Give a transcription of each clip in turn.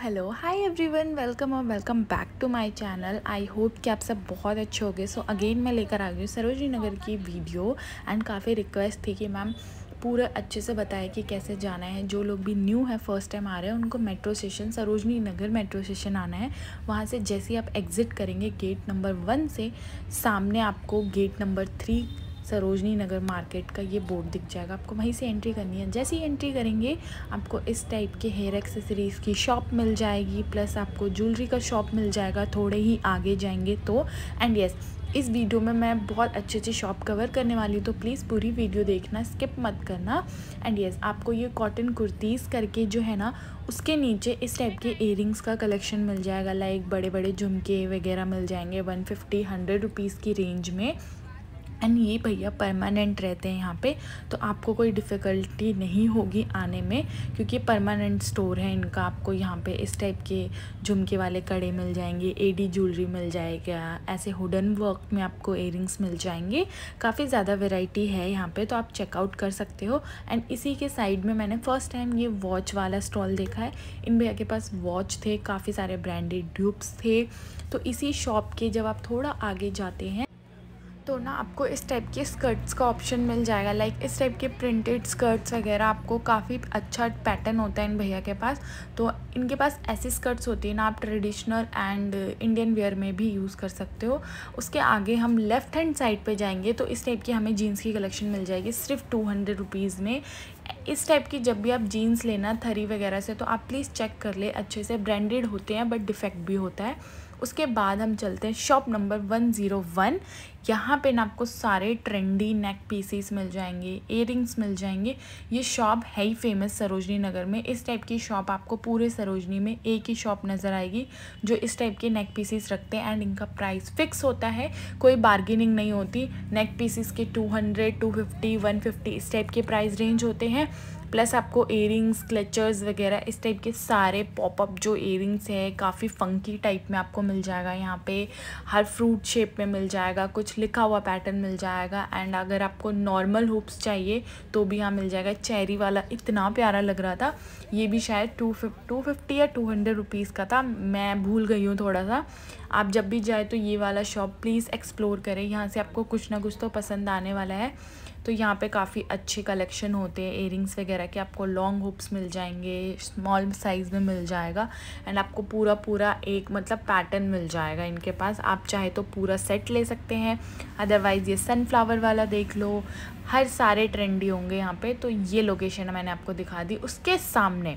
hello hi everyone welcome और welcome back to my channel I hope कि आप सब बहुत अच्छे होंगे सो अगेन मैं लेकर आ गई हूँ सरोजनी नगर की वीडियो एंड काफ़ी रिक्वेस्ट थी कि मैम पूरा अच्छे से बताएं कि कैसे जाना है जो लोग भी न्यू है फर्स्ट टाइम आ रहे हैं उनको metro station Sarojini Nagar metro station आना है वहाँ से जैसे ही आप एग्ज़िट करेंगे गेट नंबर वन से सामने आपको gate number three Sarojini Nagar market का ये बोर्ड दिख जाएगा आपको वहीं से एंट्री करनी है जैसे ही एंट्री करेंगे आपको इस टाइप के हेयर एक्सेसरीज़ की शॉप मिल जाएगी प्लस आपको ज्वेलरी का शॉप मिल जाएगा थोड़े ही आगे जाएंगे तो एंड यस इस वीडियो में मैं बहुत अच्छे अच्छे शॉप कवर करने वाली हूँ तो प्लीज़ पूरी वीडियो देखना स्किप मत करना एंड यस आपको ये कॉटन कुर्तीज़ करके जो है ना उसके नीचे इस टाइप के एयरिंग्स का कलेक्शन मिल जाएगा लाइक बड़े बड़े झुमके वगैरह मिल जाएंगे वन फिफ्टी हंड्रेड रुपीज़ की रेंज में एंड ये भैया परमानेंट रहते हैं यहाँ पे तो आपको कोई डिफ़िकल्टी नहीं होगी आने में क्योंकि परमानेंट स्टोर है इनका आपको यहाँ पे इस टाइप के झुमके वाले कड़े मिल जाएंगे एडी ज्वेलरी मिल जाएगा ऐसे हुडन वर्क में आपको एयरिंग्स मिल जाएंगे काफ़ी ज़्यादा वेराइटी है यहाँ पर तो आप चेकआउट कर सकते हो एंड इसी के साइड में मैंने फ़र्स्ट टाइम ये वॉच वाला स्टॉल देखा है इन भैया के पास वॉच थे काफ़ी सारे ब्रांडेड ड्यूब्स थे तो इसी शॉप के जब आप थोड़ा आगे जाते हैं तो ना आपको इस टाइप के स्कर्ट्स का ऑप्शन मिल जाएगा लाइक इस टाइप के प्रिंटेड स्कर्ट्स वगैरह आपको काफ़ी अच्छा पैटर्न होता है इन भैया के पास तो इनके पास ऐसी स्कर्ट्स होती है ना आप ट्रेडिशनल एंड इंडियन वेयर में भी यूज़ कर सकते हो उसके आगे हम लेफ़्ट हैंड साइड पे जाएंगे तो इस टाइप की हमें जीन्स की कलेक्शन मिल जाएगी सिर्फ टू हंड्रेड रुपीज़ में इस टाइप की जब भी आप जीन्स लेना थरी वगैरह से तो आप प्लीज़ चेक कर ले अच्छे से ब्रांडेड होते हैं बट डिफेक्ट भी होता है उसके बाद हम चलते हैं shop number one zero one यहाँ पे ना आपको सारे ट्रेंडी नेक पीसीस मिल जाएंगे एयरिंग्स मिल जाएंगे ये शॉप है ही फेमस सरोजनी नगर में इस टाइप की शॉप आपको पूरे सरोजनी में एक ही शॉप नज़र आएगी जो इस टाइप के नेक पीसीस रखते हैं एंड इनका प्राइस फिक्स होता है कोई बार्गेनिंग नहीं होती नेक पीसीस के two hundred two fifty one fifty इस टाइप के प्राइस रेंज होते हैं प्लस आपको एयरिंग्स क्लचर्स वगैरह इस टाइप के सारे पॉपअप जो एयरिंग्स हैं काफ़ी फंकी टाइप में आपको मिल जाएगा यहाँ पे हर फ्रूट शेप में मिल जाएगा कुछ लिखा हुआ पैटर्न मिल जाएगा एंड अगर आपको नॉर्मल हुप्स चाहिए तो भी यहाँ मिल जाएगा चेरी वाला इतना प्यारा लग रहा था ये भी शायद टू फिफ टू फिफ्टी या टू हंड्रेड रुपीज़ का था मैं भूल गई हूँ थोड़ा सा आप जब भी जाए तो ये वाला शॉप प्लीज़ एक्सप्लोर करें यहाँ से आपको कुछ ना कुछ तो पसंद आने वाला है तो यहाँ पे काफ़ी अच्छे कलेक्शन होते हैं एयरिंग्स वगैरह के आपको लॉन्ग हुप्स मिल जाएंगे स्मॉल साइज़ में मिल जाएगा एंड आपको पूरा पूरा एक मतलब पैटर्न मिल जाएगा इनके पास आप चाहे तो पूरा सेट ले सकते हैं अदरवाइज़ ये सनफ्लावर वाला देख लो हर सारे ट्रेंडी होंगे यहाँ पे तो ये लोकेशन मैंने आपको दिखा दी उसके सामने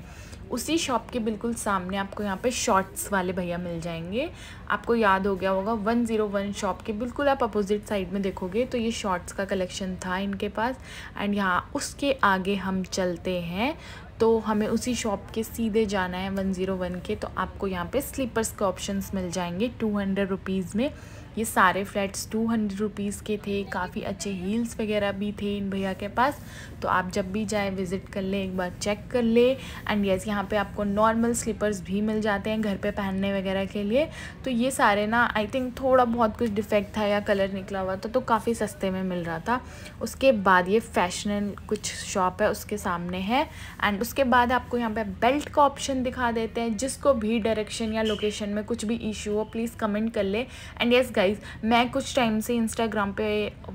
उसी शॉप के बिल्कुल सामने आपको यहाँ पे शॉर्ट्स वाले भैया मिल जाएंगे आपको याद हो गया होगा वन ज़ीरो वन शॉप के बिल्कुल आप अपोजिट साइड में देखोगे तो ये शॉर्ट्स का कलेक्शन था इनके पास एंड यहाँ उसके आगे हम चलते हैं तो हमें उसी शॉप के सीधे जाना है वन ज़ीरो वन के तो आपको यहाँ पे स्लीपर्स के ऑप्शंस मिल जाएंगे टू हंड्रेड रुपीज़ में ये सारे फ्लैट्स टू हंड्रेड रुपीज़ के थे काफ़ी अच्छे हील्स वगैरह भी थे इन भैया के पास तो आप जब भी जाए विज़िट कर ले एक बार चेक कर ले एंड येस यहाँ पे आपको नॉर्मल स्लीपर्स भी मिल जाते हैं घर पे पहनने वगैरह के लिए तो ये सारे ना आई थिंक थोड़ा बहुत कुछ डिफेक्ट था या कलर निकला हुआ था तो काफ़ी सस्ते में मिल रहा था उसके बाद ये फैशनल कुछ शॉप है उसके सामने है एंड उसके बाद आपको यहाँ पे बेल्ट का ऑप्शन दिखा देते हैं जिसको भी डायरेक्शन या लोकेशन में कुछ भी इशू हो प्लीज़ कमेंट कर ले एंड यस गाइस गाइज़ मैं कुछ टाइम से इंस्टाग्राम पे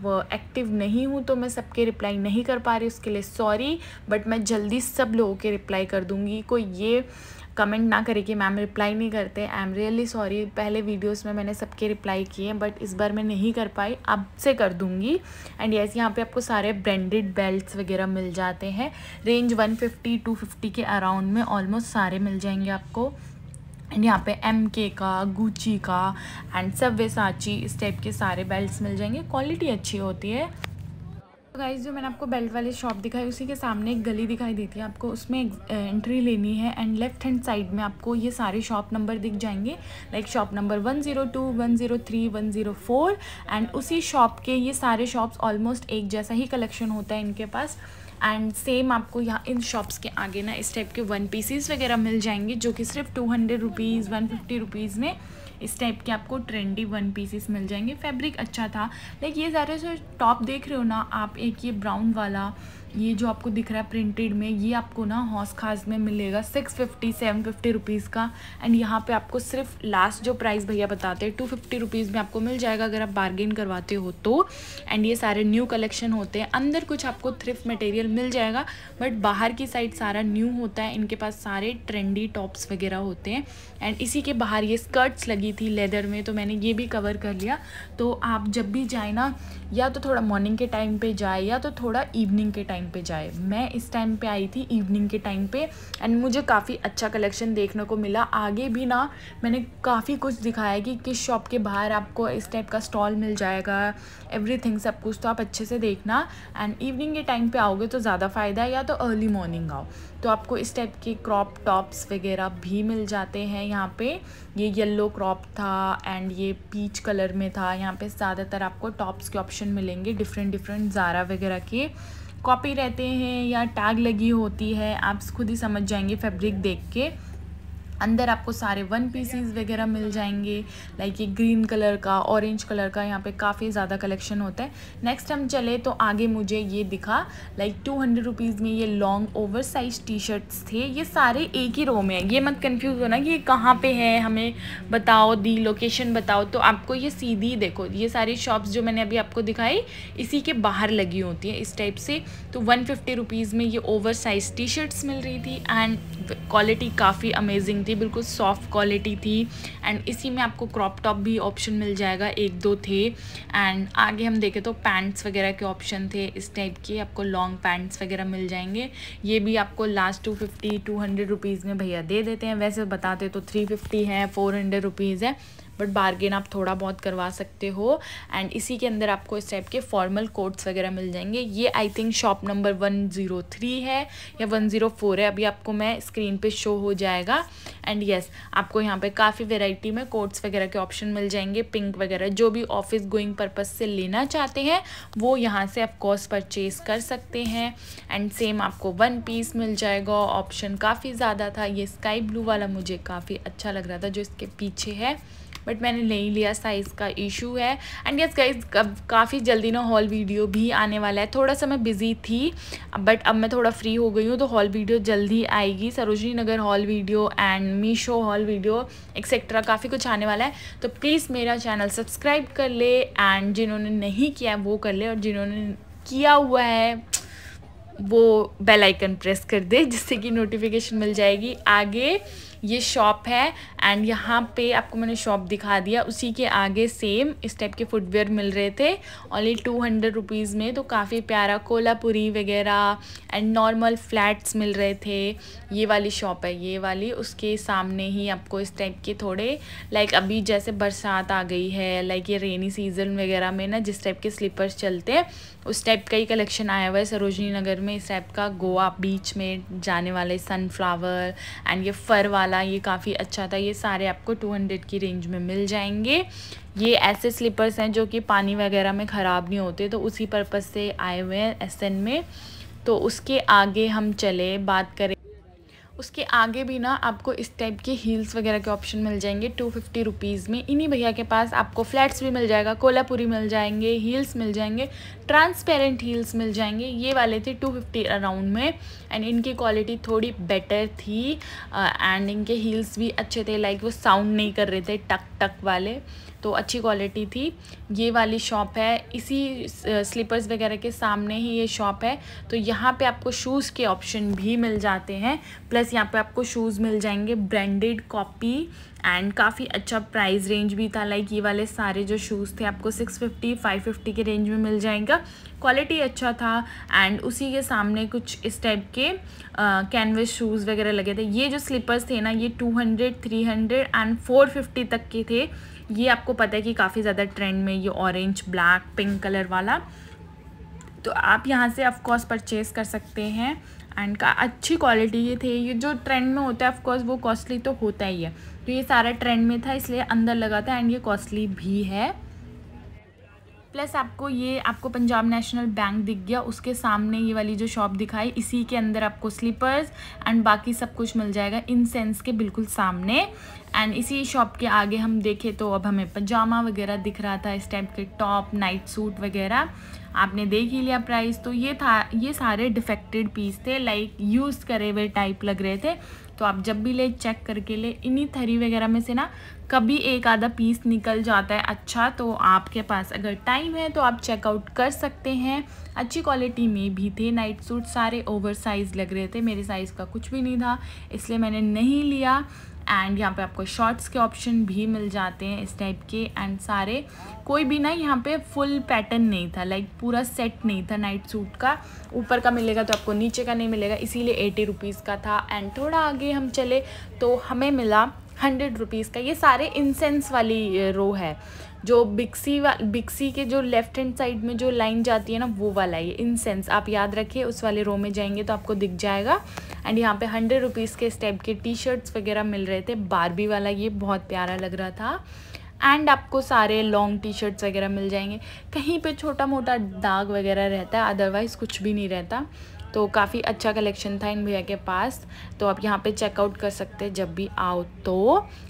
वो एक्टिव नहीं हूँ तो मैं सबके रिप्लाई नहीं कर पा रही उसके लिए सॉरी बट मैं जल्दी सब लोगों के रिप्लाई कर दूँगी कोई ये कमेंट ना करे कि मैम रिप्लाई नहीं करते आई एम रियली सॉरी पहले वीडियोस में मैंने सबके रिप्लाई किए बट इस बार मैं नहीं कर पाई अब से कर दूँगी एंड यस यहाँ पे आपको सारे ब्रांडेड बेल्ट्स वगैरह मिल जाते हैं रेंज 150 250 के अराउंड में ऑलमोस्ट सारे मिल जाएंगे आपको एंड यहाँ पे एम के का गुची का एंड सबवे साची इस टाइप के सारे बेल्ट मिल जाएंगे क्वालिटी अच्छी होती है तो गाइज़ जो मैंने आपको बेल्ट वाली शॉप दिखाई उसी के सामने एक गली दिखाई देती है आपको उसमें एंट्री लेनी है एंड लेफ्ट हैंड साइड में आपको ये सारे शॉप नंबर दिख जाएंगे लाइक शॉप नंबर 102, 103, 104 एंड उसी शॉप के ये सारे शॉप्स ऑलमोस्ट एक जैसा ही कलेक्शन होता है इनके पास एंड सेम आपको यहाँ इन शॉप्स के आगे ना इस टाइप के वन पीसीज वगैरह मिल जाएंगे जो कि सिर्फ two hundred rupees one fifty rupees में इस टाइप के आपको ट्रेंडी वन पीसीस मिल जाएंगे फैब्रिक अच्छा था लाइक ये सारे जो टॉप देख रहे हो ना आप एक ये ब्राउन वाला ये जो आपको दिख रहा है प्रिंटेड में ये आपको ना हौस खास में मिलेगा six fifty seven fifty rupees का एंड यहाँ पे आपको सिर्फ लास्ट जो प्राइस भैया बताते हैं टू फिफ्टी रुपीज़ में आपको मिल जाएगा अगर आप बार्गेन करवाते हो तो एंड ये सारे न्यू कलेक्शन होते हैं अंदर कुछ आपको थ्रिफ्ट मटेरियल मिल जाएगा बट बाहर की साइड सारा न्यू होता है इनके पास सारे ट्रेंडी टॉप्स वगैरह होते हैं एंड इसी के बाहर ये स्कर्ट्स लगी थी लेदर में तो मैंने ये भी कवर कर लिया तो आप जब भी जाए ना या तो थोड़ा मॉर्निंग के टाइम पे जाए या तो थोड़ा इवनिंग के टाइम पे जाए मैं इस टाइम पे आई थी इवनिंग के टाइम पे एंड मुझे काफ़ी अच्छा कलेक्शन देखने को मिला आगे भी ना मैंने काफ़ी कुछ दिखाया कि किस शॉप के बाहर आपको इस टाइप का स्टॉल मिल जाएगा एवरी सब कुछ तो आप अच्छे से देखना एंड इवनिंग के टाइम पर आओगे तो ज़्यादा फ़ायदा है या तो अर्ली मॉर्निंग आओ तो आपको इस टाइप के क्रॉप टॉप्स वगैरह भी मिल जाते हैं यहाँ पे ये येलो क्रॉप था एंड ये पीच कलर में था यहाँ पे ज़्यादातर आपको टॉप्स के ऑप्शन मिलेंगे डिफरेंट डिफरेंट ज़ारा वगैरह के कॉपी रहते हैं या टैग लगी होती है आप खुद ही समझ जाएंगे फैब्रिक देख के अंदर आपको सारे वन पीसीज वगैरह मिल जाएंगे लाइक ये ग्रीन कलर का ऑरेंज कलर का यहाँ पे काफ़ी ज़्यादा कलेक्शन होता है नेक्स्ट हम चले तो आगे मुझे ये दिखा लाइक टू हंड्रेड रुपीज़ में ये long oversize T shirts थे ये सारे एक ही रो में है ये मत कन्फ्यूज़ होना कि ये कहाँ पर है हमें बताओ दी लोकेशन बताओ तो आपको ये सीधी देखो ये सारी शॉप्स जो मैंने अभी आपको दिखाई इसी के बाहर लगी होती है इस टाइप से तो वन फिफ्टी रुपीज़ में ये ओवर साइज टी शर्ट्स मिल रही थी एंड क्वालिटी काफ़ी अमेजिंग थी थी बिल्कुल सॉफ्ट क्वालिटी थी एंड इसी में आपको क्रॉप टॉप भी ऑप्शन मिल जाएगा एक दो थे एंड आगे हम देखें तो पैंट्स वगैरह के ऑप्शन थे इस टाइप के आपको लॉन्ग पैंट्स वगैरह मिल जाएंगे ये भी आपको last two fifty two hundred rupees में भैया दे देते हैं वैसे बताते तो थ्री फिफ्टी है फोर हंड्रेड रुपीज़ है बट बार्गेन आप थोड़ा बहुत करवा सकते हो एंड इसी के अंदर आपको इस टाइप के फॉर्मल कोट्स वगैरह मिल जाएंगे ये I think shop number one zero three है या वन ज़ीरो फोर है अभी आपको मैं स्क्रीन पे शो हो जाएगा एंड येस yes, आपको यहाँ पे काफ़ी वेराइटी में कोट्स वगैरह के ऑप्शन मिल जाएंगे पिंक वगैरह जो भी ऑफिस गोइंग पर्पज़ से लेना चाहते हैं वो यहाँ से ऑफकोर्स परचेज कर सकते हैं एंड सेम आपको वन पीस मिल जाएगा ऑप्शन काफ़ी ज़्यादा था ये स्काई ब्लू वाला मुझे काफ़ी अच्छा लग रहा था जो इसके पीछे है बट मैंने नहीं लिया साइज़ का इशू है एंड यस गाइज काफ़ी जल्दी ना हॉल वीडियो भी आने वाला है थोड़ा सा मैं बिज़ी थी बट अब मैं थोड़ा फ्री हो गई हूँ तो हॉल वीडियो जल्दी आएगी Sarojini Nagar haul video and Meesho haul video etcetera काफ़ी कुछ आने वाला है तो प्लीज़ मेरा चैनल सब्सक्राइब कर ले एंड जिन्होंने नहीं किया वो कर ले और जिन्होंने किया हुआ है वो बेल आइकन प्रेस कर दे जिससे कि नोटिफिकेशन मिल जाएगी आगे ये शॉप है एंड यहाँ पे आपको मैंने शॉप दिखा दिया उसी के आगे सेम इस टाइप के फुटवेयर मिल रहे थे ओनली टू हंड्रेड रुपीज़ में तो काफ़ी प्यारा कोलापुरी वगैरह एंड नॉर्मल फ्लैट्स मिल रहे थे ये वाली शॉप है ये वाली उसके सामने ही आपको इस टाइप के थोड़े लाइक अभी जैसे बरसात आ गई है लाइक ये रेनी सीजन वगैरह में ना जिस टाइप के स्लीपर्स चलते हैं उस टाइप का ही कलेक्शन आया हुआ है सरोजनी नगर में इस टाइप का गोवा बीच में जाने वाले सनफ्लावर एंड ये फर वाला ये काफ़ी अच्छा था ये सारे आपको टू हंड्रेड की रेंज में मिल जाएंगे ये ऐसे स्लीपर्स हैं जो कि पानी वगैरह में ख़राब नहीं होते तो उसी पर्पज़ से आए हुए हैं एस में तो उसके आगे हम चले बात करें उसके आगे भी ना आपको इस टाइप के हील्स वगैरह के ऑप्शन मिल जाएंगे टू फिफ्टी रुपीज़ में इन्हीं भैया के पास आपको फ्लैट्स भी मिल जाएगा कोलापुरी मिल जाएंगे हील्स मिल जाएंगे ट्रांसपेरेंट हील्स मिल जाएंगे ये वाले थे टू फिफ्टी अराउंड में एंड इनकी क्वालिटी थोड़ी बेटर थी एंड uh, इनके हील्स भी अच्छे थे लाइक वो साउंड नहीं कर रहे थे टक टक वाले तो अच्छी क्वालिटी थी ये वाली शॉप है इसी स्लीपर्स वगैरह के सामने ही ये शॉप है तो यहाँ पे आपको शूज़ के ऑप्शन भी मिल जाते हैं प्लस यहाँ पे आपको शूज़ मिल जाएंगे ब्रांडेड कॉपी एंड काफ़ी अच्छा प्राइस रेंज भी था लाइक ये वाले सारे जो शूज़ थे आपको सिक्स फिफ्टी फाइव फिफ्टी के रेंज में मिल जाएगा क्वालिटी अच्छा था एंड उसी के सामने कुछ इस टाइप के कैनवस शूज़ वगैरह लगे थे ये जो स्लीपर्स थे ना ये two hundred three hundred and four fifty तक के थे ये आपको पता है कि काफ़ी ज़्यादा ट्रेंड में ये ऑरेंज ब्लैक पिंक कलर वाला तो आप यहाँ से ऑफकोर्स परचेज़ कर सकते हैं एंड का अच्छी क्वालिटी ये थे ये जो ट्रेंड में होता है ऑफकोर्स वो कॉस्टली तो होता ही है तो ये सारा ट्रेंड में था इसलिए अंदर लगा था एंड ये कॉस्टली भी है प्लस आपको ये आपको पंजाब नेशनल बैंक दिख गया उसके सामने ये वाली जो शॉप दिखाई इसी के अंदर आपको स्लीपर्स एंड बाकी सब कुछ मिल जाएगा इन सेंस के बिल्कुल सामने एंड इसी शॉप के आगे हम देखें तो अब हमें पजामा वगैरह दिख रहा था इस टाइप के टॉप नाइट सूट वगैरह आपने देख ही लिया प्राइस तो ये था ये सारे डिफेक्टेड पीस थे लाइक यूज़ करे हुए टाइप लग रहे थे तो आप जब भी ले चेक करके ले इन्हीं थरी वगैरह में से ना कभी एक आधा पीस निकल जाता है अच्छा तो आपके पास अगर टाइम है तो आप चेकआउट कर सकते हैं अच्छी क्वालिटी में भी थे नाइट सूट सारे ओवर साइज़ लग रहे थे मेरे साइज़ का कुछ भी नहीं था इसलिए मैंने नहीं लिया एंड यहाँ पे आपको शॉर्ट्स के ऑप्शन भी मिल जाते हैं इस टाइप के एंड सारे कोई भी ना यहाँ पे फुल पैटर्न नहीं था लाइक पूरा सेट नहीं था नाइट सूट का ऊपर का मिलेगा तो आपको नीचे का नहीं मिलेगा इसीलिए एटी रुपीज़ का था एंड थोड़ा आगे हम चले तो हमें मिला हंड्रेड रुपीज़ का ये सारे इंसेंस वाली रो है जो बिक्सी वा बिक्सी के जो लेफ़्ट हैंड साइड में जो लाइन जाती है ना वो वाला ये इन सेंस आप याद रखिए उस वाले रो में जाएंगे तो आपको दिख जाएगा एंड यहाँ पे हंड्रेड रुपीज़ के इस टाइप के टी शर्ट्स वगैरह मिल रहे थे बारबी वाला ये बहुत प्यारा लग रहा था एंड आपको सारे लॉन्ग टी शर्ट्स वगैरह मिल जाएंगे कहीं पर छोटा मोटा दाग वगैरह रहता है अदरवाइज़ कुछ भी नहीं रहता तो काफ़ी अच्छा कलेक्शन था इन भैया के पास तो आप यहाँ पे चेकआउट कर सकते हैं जब भी आओ तो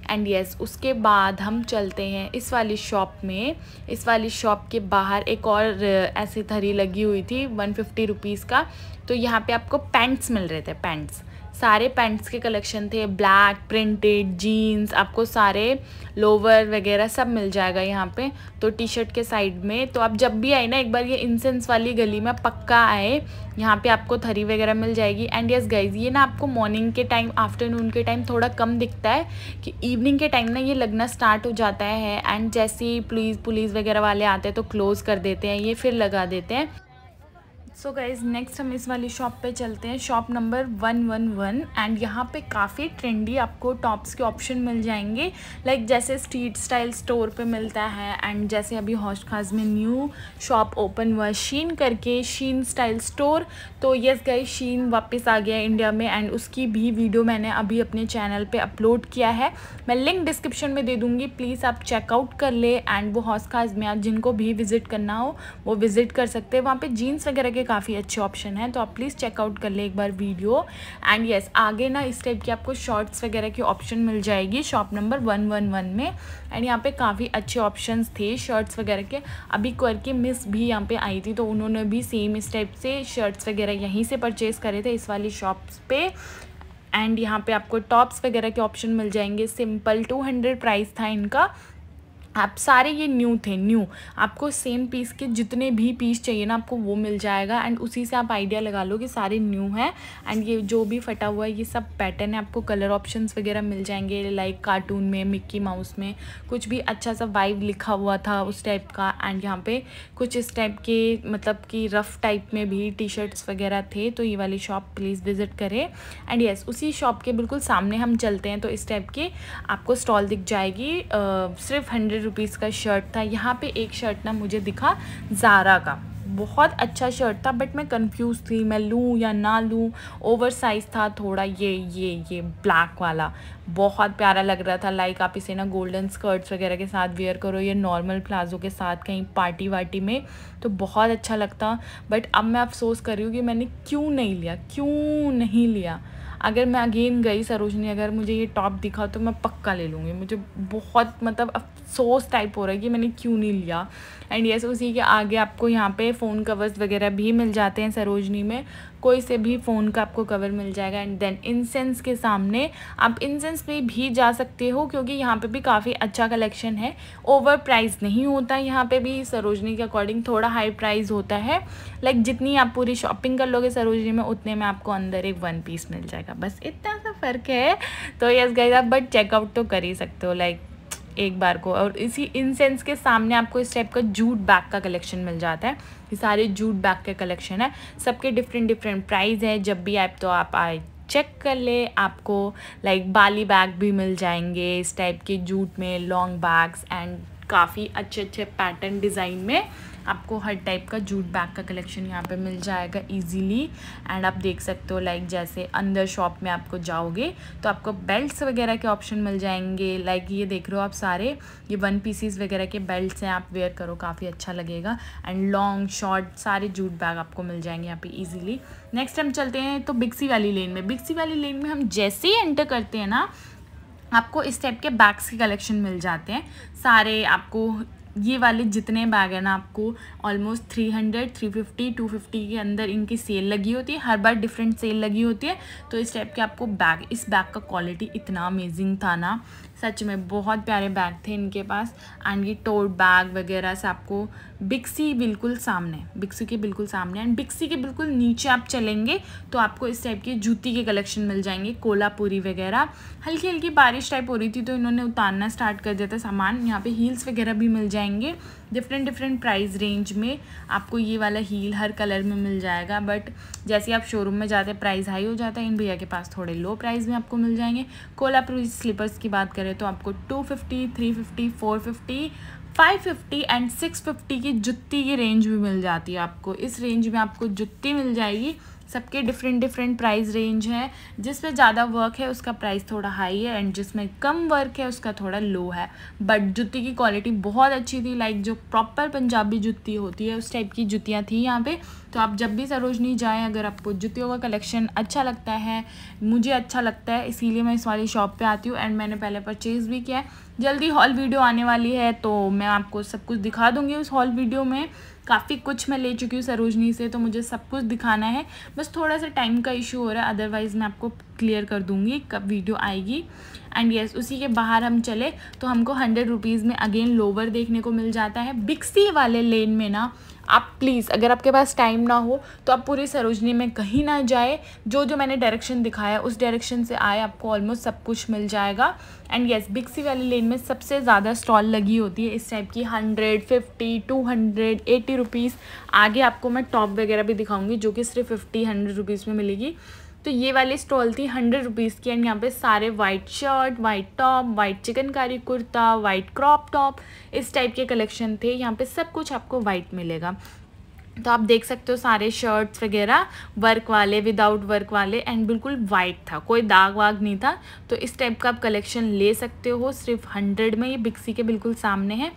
एंड यस yes, उसके बाद हम चलते हैं इस वाली शॉप में इस वाली शॉप के बाहर एक और ऐसी थरी लगी हुई थी वन फिफ्टी रुपीज़ का तो यहाँ पे आपको पैंट्स मिल रहे थे पैंट्स सारे पैंट्स के कलेक्शन थे ब्लैक प्रिंटेड जीन्स आपको सारे लोवर वगैरह सब मिल जाएगा यहाँ पे तो टी शर्ट के साइड में तो आप जब भी आए ना एक बार ये इंसेंस वाली गली में पक्का आए यहाँ पे आपको थरी वगैरह मिल जाएगी एंड यस गाइज ये ना आपको मॉर्निंग के टाइम आफ्टरनून के टाइम थोड़ा कम दिखता है कि इवनिंग के टाइम ना ये लगना स्टार्ट हो जाता है एंड जैसे ही पुलिस पुलिस वगैरह वाले आते हैं तो क्लोज़ कर देते हैं ये फिर लगा देते हैं सो गाइज नेक्स्ट हम इस वाली शॉप पे चलते हैं shop number one one one and यहाँ पे काफ़ी ट्रेंडी आपको टॉप्स के ऑप्शन मिल जाएंगे लाइक like जैसे स्ट्रीट स्टाइल स्टोर पे मिलता है एंड जैसे अभी हौश खास में न्यू शॉप ओपन हुआ शीन करके शीन स्टाइल स्टोर तो यस गाइज शीन वापस आ गया इंडिया में एंड उसकी भी वीडियो मैंने अभी अपने चैनल पर अपलोड किया है मैं लिंक डिस्क्रिप्शन में दे दूँगी प्लीज़ आप चेकआउट कर ले एंड वो हॉस्ट खास में आप जिनको भी विज़िट करना हो वो विज़िट कर सकते हैं वहाँ पर जीन्स वगैरह के के काफ़ी अच्छे ऑप्शन हैं तो आप प्लीज़ चेकआउट कर ले एक बार वीडियो एंड येस आगे ना इस टाइप की आपको शॉर्ट्स वगैरह की ऑप्शन मिल जाएगी shop number one one one में एंड यहाँ पे काफ़ी अच्छे ऑप्शन थे शर्ट्स वगैरह के अभी क्वर के मिस भी यहाँ पे आई थी तो उन्होंने भी सेम इस टाइप से शर्ट्स वगैरह यहीं से परचेज़ करे थे इस वाली शॉप्स पे एंड यहाँ पे आपको टॉप्स वगैरह के ऑप्शन मिल जाएंगे सिंपल टू हंड्रेड प्राइस था इनका आप सारे ये न्यू थे न्यू आपको सेम पीस के जितने भी पीस चाहिए ना आपको वो मिल जाएगा एंड उसी से आप आइडिया लगा लो कि सारे न्यू हैं एंड ये जो भी फटा हुआ है ये सब पैटर्न है आपको कलर ऑप्शंस वगैरह मिल जाएंगे लाइक कार्टून में मिक्की माउस में कुछ भी अच्छा सा वाइव लिखा हुआ था उस टाइप का एंड यहाँ पर कुछ इस टाइप के मतलब कि रफ़ टाइप में भी टी शर्ट्स वगैरह थे तो ये वाली शॉप प्लीज़ विज़िट करें एंड येस उसी शॉप के बिल्कुल सामने हम चलते हैं तो इस टाइप के आपको स्टॉल दिख जाएगी सिर्फ हंड्रेड हंड्रेड रुपीज़ का शर्ट था यहाँ पे एक शर्ट ना मुझे दिखा ज़ारा का बहुत अच्छा शर्ट था बट मैं कंफ्यूज थी मैं लूँ या ना लूँ ओवर साइज़ था थोड़ा ये ये ये ब्लैक वाला बहुत प्यारा लग रहा था लाइक आप इसे ना गोल्डन स्कर्ट्स वगैरह के साथ वेयर करो ये नॉर्मल प्लाजो के साथ कहीं पार्टी वार्टी में तो बहुत अच्छा लगता बट अब मैं अफसोस कर रही हूँ कि मैंने क्यों नहीं लिया क्यों नहीं लिया अगर मैं अगेन गई सरोजनी अगर मुझे ये टॉप दिखा तो मैं पक्का ले लूँगी मुझे बहुत मतलब अफसोस टाइप हो रहा है कि मैंने क्यों नहीं लिया एंड यस उसी के आगे आपको यहाँ पे फ़ोन कवर्स वगैरह भी मिल जाते हैं सरोजनी में कोई से भी फ़ोन का आपको कवर मिल जाएगा एंड देन इंसेंस के सामने आप इंसेंस पे भी जा सकते हो क्योंकि यहाँ पे भी काफ़ी अच्छा कलेक्शन है ओवर प्राइस नहीं होता यहाँ पे भी सरोजनी के अकॉर्डिंग थोड़ा हाई प्राइस होता है लाइक like, जितनी आप पूरी शॉपिंग कर लोगे सरोजनी में उतने में आपको अंदर एक वन पीस मिल जाएगा बस इतना सा फ़र्क है तो यस गई आप बट चेकआउट तो कर ही सकते हो लाइक like, एक बार को और इसी इनसेंस के सामने आपको इस टाइप का जूट बैग का कलेक्शन मिल जाता है ये सारे जूट बैग के कलेक्शन है सबके डिफरेंट डिफरेंट प्राइस हैं जब भी आप तो आप आए चेक कर ले आपको लाइक बाली बैग भी मिल जाएंगे इस टाइप के जूट में लॉन्ग बैग्स एंड काफ़ी अच्छे अच्छे पैटर्न डिज़ाइन में आपको हर टाइप का जूट बैग का कलेक्शन यहाँ पे मिल जाएगा इजीली एंड आप देख सकते हो लाइक जैसे अंदर शॉप में आपको जाओगे तो आपको बेल्ट्स वगैरह के ऑप्शन मिल जाएंगे लाइक ये देख रहे हो आप सारे ये वन पीसीज वगैरह के बेल्ट्स हैं आप वेयर करो काफ़ी अच्छा लगेगा एंड लॉन्ग शॉर्ट सारे जूट बैग आपको मिल जाएंगे यहाँ पे ईजिली नेक्स्ट हम चलते हैं तो बिक्सी वाली लेन में बिक्सी वाली लेन में हम जैसे ही एंटर करते हैं ना आपको इस टाइप के बैग्स के कलेक्शन मिल जाते हैं सारे आपको ये वाले जितने बैग हैं ना आपको almost three hundred three fifty two fifty के अंदर इनकी सेल लगी होती है हर बार डिफरेंट सेल लगी होती है तो इस टाइप के आपको बैग इस बैग का क्वालिटी इतना अमेजिंग था ना सच में बहुत प्यारे बैग थे इनके पास एंड ये टोट बैग वगैरह से आपको बिक्सी बिल्कुल सामने बिक्सी के बिल्कुल सामने एंड बिक्सी के बिल्कुल नीचे आप चलेंगे तो आपको इस टाइप के जूती के कलेक्शन मिल जाएंगे कोलापुरी वगैरह हल्की हल्की बारिश टाइप हो रही थी तो इन्होंने उतारना स्टार्ट कर दिया था सामान यहाँ पे हील्स वगैरह भी मिल जाएंगे डिफरेंट डिफरेंट प्राइस रेंज में आपको ये वाला हील हर कलर में मिल जाएगा बट जैसे आप शोरूम में जाते हैं प्राइस हाई हो जाता है इन भैया के पास थोड़े लो प्राइस में आपको मिल जाएंगे कोल्हापुरी स्लीपर्स की बात करें तो आपको two fifty three fifty four fifty five fifty and six fifty की जुत्ती की रेंज भी मिल जाती है आपको इस रेंज में आपको जुत्ती मिल जाएगी सबके डिफरेंट डिफरेंट प्राइस रेंज है जिसमें ज़्यादा वर्क है उसका प्राइस थोड़ा हाई है एंड जिसमें कम वर्क है उसका थोड़ा लो है बट जुत्ती की क्वालिटी बहुत अच्छी थी लाइक जो प्रॉपर पंजाबी जुत्ती होती है उस टाइप की जुतियाँ थी यहाँ पे तो आप जब भी सरोजनी जाएँ अगर आपको जुतियों का कलेक्शन अच्छा लगता है मुझे अच्छा लगता है इसीलिए मैं इस वाली शॉप पर आती हूँ एंड मैंने पहले परचेज़ भी किया है जल्दी हॉल वीडियो आने वाली है तो मैं आपको सब कुछ दिखा दूँगी उस हॉल वीडियो में काफ़ी कुछ मैं ले चुकी हूँ सरोजनी से तो मुझे सब कुछ दिखाना है बस थोड़ा सा टाइम का इशू हो रहा है अदरवाइज़ मैं आपको क्लियर कर दूँगी कब वीडियो आएगी एंड येस yes, उसी के बाहर हम चले तो हमको हंड्रेड रुपीज़ में अगेन लोवर देखने को मिल जाता है बिक्सी वाले लेन में ना आप प्लीज़ अगर आपके पास टाइम ना हो तो आप पूरी सरोजनी में कहीं ना जाए जो जो मैंने डायरेक्शन दिखाया उस डायरेक्शन से आए आपको ऑलमोस्ट सब कुछ मिल जाएगा एंड येस बिग सी वाली लेन में सबसे ज़्यादा स्टॉल लगी होती है इस टाइप की hundred fifty two hundred eighty rupees आगे आपको मैं टॉप वगैरह भी दिखाऊँगी जो कि सिर्फ फिफ्टी हंड्रेड रुपीज़ में मिलेगी तो ये वाली स्टॉल थी हंड्रेड रुपीज़ की एंड यहाँ पे सारे white shirt white top white chikankari kurta white crop top इस टाइप के कलेक्शन थे यहाँ पे सब कुछ आपको वाइट मिलेगा तो आप देख सकते हो सारे शर्ट्स वगैरह वर्क वाले विदाउट वर्क वाले एंड बिल्कुल वाइट था कोई दाग वाग नहीं था तो इस टाइप का आप कलेक्शन ले सकते हो सिर्फ हंड्रेड में ये बिक्सी के बिल्कुल सामने है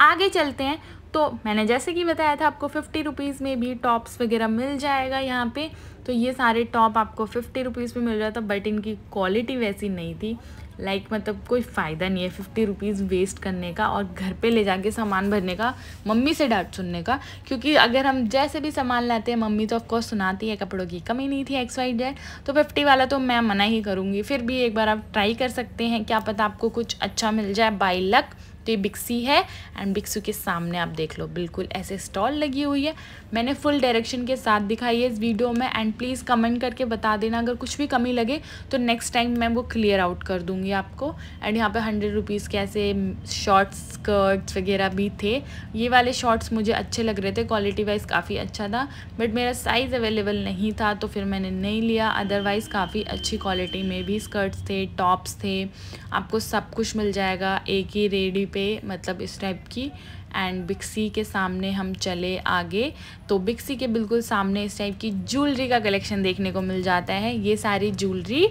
आगे चलते हैं तो मैंने जैसे कि बताया था आपको फिफ्टी रुपीज़ में भी टॉप्स वगैरह मिल जाएगा यहाँ पे तो ये सारे टॉप आपको फिफ्टी रुपीज़ में मिल रहा था बट इनकी क्वालिटी वैसी नहीं थी लाइक like, मतलब कोई फ़ायदा नहीं है फिफ्टी रुपीज़ वेस्ट करने का और घर पे ले जाके सामान भरने का मम्मी से डांट सुनने का क्योंकि अगर हम जैसे भी सामान लाते हैं मम्मी तो ऑफकोर्स सुनाती है कपड़ों की कमी नहीं थी एक्स वाई जेड तो फिफ्टी वाला तो मैं मना ही करूँगी फिर भी एक बार आप ट्राई कर सकते हैं क्या पता आपको कुछ अच्छा मिल जाए बाई लक पे बिक्सी है एंड बिक्सू के सामने आप देख लो बिल्कुल ऐसे स्टॉल लगी हुई है मैंने फुल डायरेक्शन के साथ दिखाई है इस वीडियो में एंड प्लीज़ कमेंट करके बता देना अगर कुछ भी कमी लगे तो नेक्स्ट टाइम मैं वो क्लियर आउट कर दूँगी आपको एंड यहाँ पर हंड्रेड रुपीज़ के ऐसे शॉर्ट्स स्कर्ट्स वगैरह भी थे ये वाले शॉर्ट्स मुझे अच्छे लग रहे थे क्वालिटी वाइज काफ़ी अच्छा था बट मेरा साइज़ अवेलेबल नहीं था तो फिर मैंने नहीं लिया अदरवाइज़ काफ़ी अच्छी क्वालिटी में भी स्कर्ट्स थे टॉप्स थे आपको सब कुछ मिल जाएगा एक ही रेडी पे पे मतलब इस टाइप की एंड बिक्सी के सामने हम चले आगे तो बिक्सी के बिल्कुल सामने इस टाइप की ज्वेलरी का कलेक्शन देखने को मिल जाता है ये सारी ज्वेलरी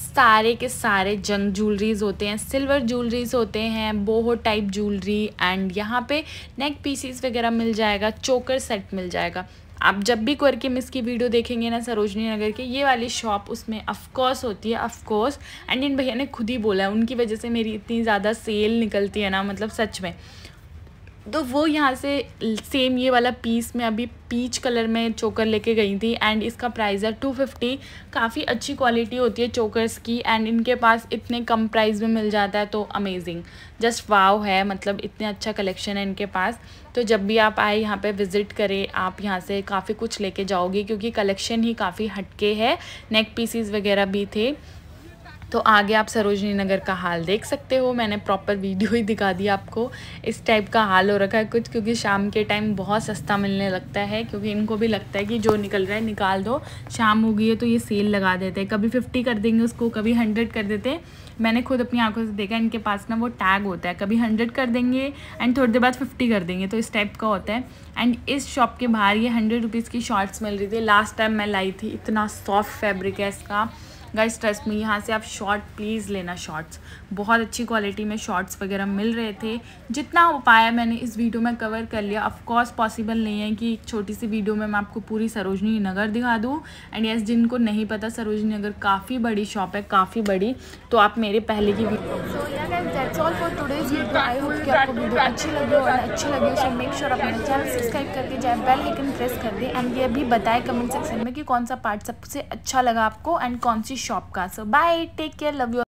सारे के सारे जंग ज्वेलरीज होते हैं सिल्वर ज्वेलरीज होते हैं बोहो टाइप ज्वेलरी एंड यहाँ पे नेक पीसीस वगैरह मिल जाएगा चोकर सेट मिल जाएगा आप जब भी कोर के मिस की वीडियो देखेंगे ना सरोजनी नगर के ये वाली शॉप उसमें अफकोर्स होती है अफकोर्स एंड इन भैया ने खुद ही बोला है उनकी वजह से मेरी इतनी ज़्यादा सेल निकलती है ना मतलब सच में तो वो यहाँ से सेम ये वाला पीस में अभी पीच कलर में चोकर लेके गई थी एंड इसका प्राइस है टू फिफ्टी काफ़ी अच्छी क्वालिटी होती है चोकर्स की एंड इनके पास इतने कम प्राइस में मिल जाता है तो अमेजिंग जस्ट वाव है मतलब इतने अच्छा कलेक्शन है इनके पास तो जब भी आप आए यहाँ पे विज़िट करें आप यहाँ से काफ़ी कुछ लेके जाओगे क्योंकि कलेक्शन ही काफ़ी हटके है नेक पीसीज वगैरह भी थे तो आगे आप सरोजनी नगर का हाल देख सकते हो मैंने प्रॉपर वीडियो ही दिखा दी आपको इस टाइप का हाल हो रखा है कुछ क्योंकि शाम के टाइम बहुत सस्ता मिलने लगता है क्योंकि इनको भी लगता है कि जो निकल रहा है निकाल दो शाम हो गई है तो ये सेल लगा देते हैं कभी फिफ्टी कर देंगे उसको कभी हंड्रेड कर देते हैं मैंने खुद अपनी आंखों से देखा इनके पास ना वो टैग होता है कभी हंड्रेड कर देंगे एंड थोड़ी देर बाद फिफ्टी कर देंगे तो इस टाइप का होता है एंड इस शॉप के बाहर ये हंड्रेड रुपीज़ की शॉर्ट्स मिल रही थी लास्ट टाइम मैं लाई थी इतना सॉफ्ट फैब्रिक है इसका गाइस ट्रस्ट में यहाँ से आप शॉर्ट प्लीज़ लेना शॉर्ट्स बहुत अच्छी क्वालिटी में शॉर्ट्स वगैरह मिल रहे थे जितना हो पाया मैंने इस वीडियो में कवर कर लिया ऑफकोर्स पॉसिबल नहीं है कि एक छोटी सी वीडियो में मैं आपको पूरी सरोजनी नगर दिखा दूँ एंड यस जिनको नहीं पता सरोजनी नगर काफ़ी बड़ी शॉप है काफ़ी बड़ी तो आप मेरे पहले की वीडियो अच्छी लगी और अच्छी लगी सो मेक श्योर आप चैनल सब्सक्राइब करके जाए बेल प्रेस कर दें एंड ये भी बताएं कमेंट सेक्शन में कि कौन सा पार्ट सबसे अच्छा लगा आपको एंड कौन सी शॉप का so bye take care love you